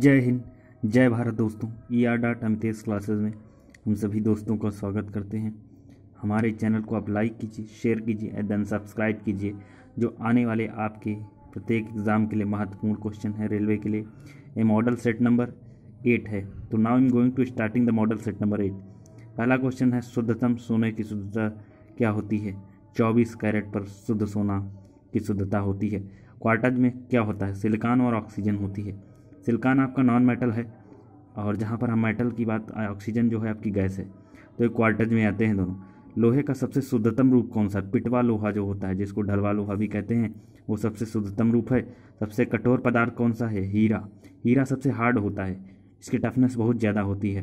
जय हिंद जय भारत दोस्तों E R dot Amitesh classes में हम सभी दोस्तों का स्वागत करते हैं हमारे चैनल को आप लाइक कीजिए शेयर कीजिए एंड देन सब्सक्राइब कीजिए जो आने वाले आपके प्रत्येक एग्ज़ाम के लिए महत्वपूर्ण क्वेश्चन है रेलवे के लिए ये मॉडल सेट नंबर एट है तो now am going to starting the model set number eight पहला क्वेश्चन है शुद्धतम सोने की शुद्धता क्या होती है चौबीस कैरेट पर शुद्ध सोना की शुद्धता होती है क्वार्टज में क्या होता है सिलिकॉन और ऑक्सीजन होती है सिल्कान आपका नॉन मेटल है और जहाँ पर हम मेटल की बात ऑक्सीजन जो है आपकी गैस है तो एक क्वार्टज में आते हैं दोनों लोहे का सबसे शुद्धतम रूप कौन सा पिटवा लोहा जो होता है जिसको ढलवा लोहा भी कहते हैं वो सबसे शुद्धतम रूप है सबसे कठोर पदार्थ कौन सा है हीरा हीरा सबसे हार्ड होता है इसकी टफनेस बहुत ज़्यादा होती है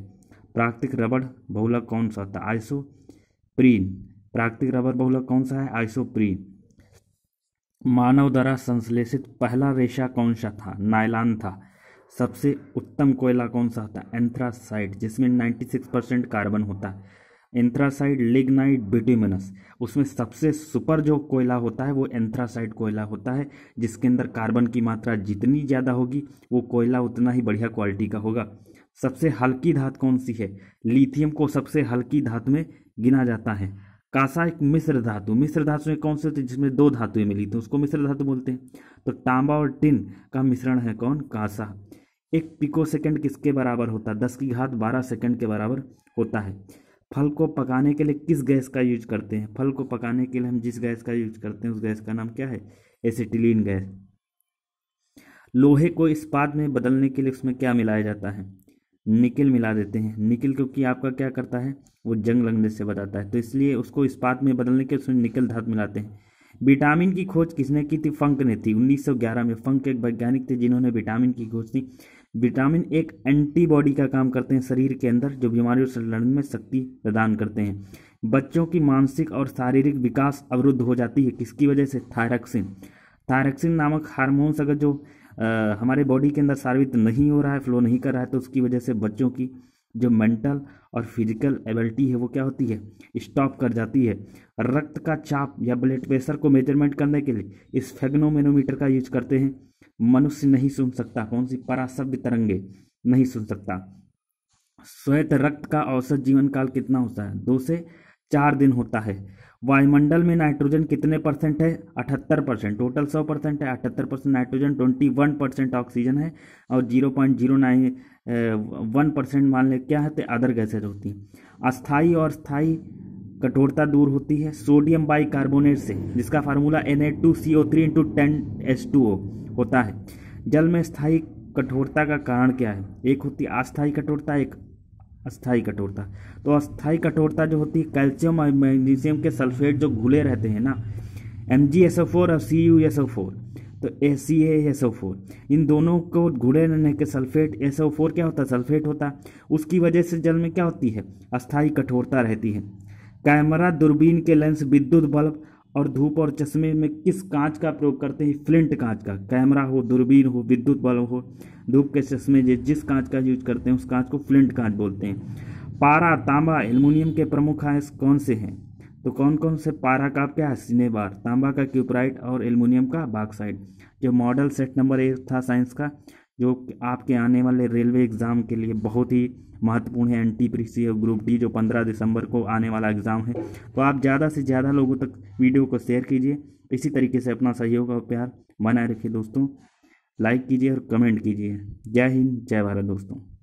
प्राकृतिक रबड़ बहुलक कौन सा होता है आइसो प्रीन प्राकृतिक रबर बहुलक कौन सा है आइसो प्रीन मानव द्वारा संश्लेषित पहला रेशा कौन सा था नायलान था सबसे उत्तम कोयला कौन सा होता है एंथ्रासाइड जिसमें 96 परसेंट कार्बन होता है एंथ्रासाइड लिग्नाइट बिटुमिनस उसमें सबसे सुपर जो कोयला होता है वो एंथ्रासाइड कोयला होता है जिसके अंदर कार्बन की मात्रा जितनी ज़्यादा होगी वो कोयला उतना ही बढ़िया क्वालिटी का होगा सबसे हल्की धात कौन सी है लिथियम को सबसे हल्की धातु में गिना जाता है कासा एक मिश्र धातु मिश्र धातु में कौन से होते जिसमें दो धातुएं मिली थी उसको मिश्र धातु बोलते हैं तो तांबा और टिन का मिश्रण है कौन कासा एक पिको सेकेंड किसके बराबर होता है दस की घात बारह सेकेंड के बराबर होता है फल को पकाने के लिए किस गैस का यूज करते हैं फल को पकाने के लिए हम जिस गैस का यूज करते हैं उस गैस का नाम क्या है एसिटिलीन गैस लोहे को इस्पात में बदलने के लिए उसमें क्या मिलाया जाता है निकिल मिला देते हैं निकिल क्योंकि आपका क्या करता है वो जंग लगने से बताता है तो इसलिए उसको इस्पात में बदलने के उसमें निकिल धातु मिलाते हैं विटामिन की खोज किसने की थी फंक ने थी 1911 में फंक एक वैज्ञानिक थे जिन्होंने विटामिन की खोज की विटामिन एक एंटीबॉडी का काम करते हैं शरीर के अंदर जो बीमारियों से लड़ने में शक्ति प्रदान करते हैं बच्चों की मानसिक और शारीरिक विकास अवरुद्ध हो जाती है किसकी वजह से थायरक्सिन थायरक्सिन नामक हार्मोन्स अगर जो आ, हमारे बॉडी के अंदर सार्वित नहीं हो रहा है फ्लो नहीं कर रहा है तो उसकी वजह से बच्चों की जो मेंटल और फिजिकल एबिलिटी है वो क्या होती है स्टॉप कर जाती है रक्त का चाप या ब्लड प्रेशर को मेजरमेंट करने के लिए इस फेग्नोमेनोमीटर का यूज करते हैं मनुष्य नहीं सुन सकता कौन सी पराशब्द तरंगे नहीं सुन सकता श्वेत रक्त का औसत जीवन काल कितना होता है दो से चार दिन होता है वायुमंडल में नाइट्रोजन कितने परसेंट है अठहत्तर परसेंट टोटल सौ परसेंट है अठहत्तर percent nitrogen twenty one percent oxygen है और zero point zero nine one percent मान लें क्या है तो अदर गैसेज होती हैं अस्थाई और स्थाई कठोरता दूर होती है सोडियम बाइकार्बोनेट से जिसका formula N A two C O three into ten H two O होता है जल में स्थायी कठोरता का कारण क्या है एक होती है अस्थायी कठोरता एक अस्थायी कठोरता तो अस्थायी कठोरता जो होती है कैल्शियम और मैग्नीशियम के सल्फेट जो घुले रहते हैं ना M G S O four और C U S O four तो A C S O four इन दोनों को घुले रहने के सल्फेट एस ओ फोर क्या होता है सल्फेट होता है उसकी वजह से जल में क्या होती है अस्थायी कठोरता रहती है कैमरा दूरबीन के लेंस विद्युत बल्ब और धूप और चश्मे में किस कांच का प्रयोग करते हैं फ्लिंट कांच का कैमरा हो दूरबीन हो विद्युत बल्ब हो धूप के चश्मे जिस कांच का यूज करते हैं उस कांच को फ्लिंट कांच बोलते हैं पारा तांबा एल्यूमिनियम के प्रमुख आयस कौन से हैं तो कौन कौन से पारा का क्या है सिनेबार तांबा का क्यूपराइट और एल्यूमिनियम का बाक्साइड जो मॉडल सेट नंबर एक था साइंस का जो आपके आने वाले रेलवे एग्ज़ाम के लिए बहुत ही महत्वपूर्ण है एन टी पी सी और ग्रुप डी जो 15 दिसंबर को आने वाला एग्ज़ाम है तो आप ज़्यादा से ज़्यादा लोगों तक वीडियो को शेयर कीजिए इसी तरीके से अपना सहयोग और प्यार बनाए रखिए दोस्तों लाइक कीजिए और कमेंट कीजिए जय हिंद जय भारत दोस्तों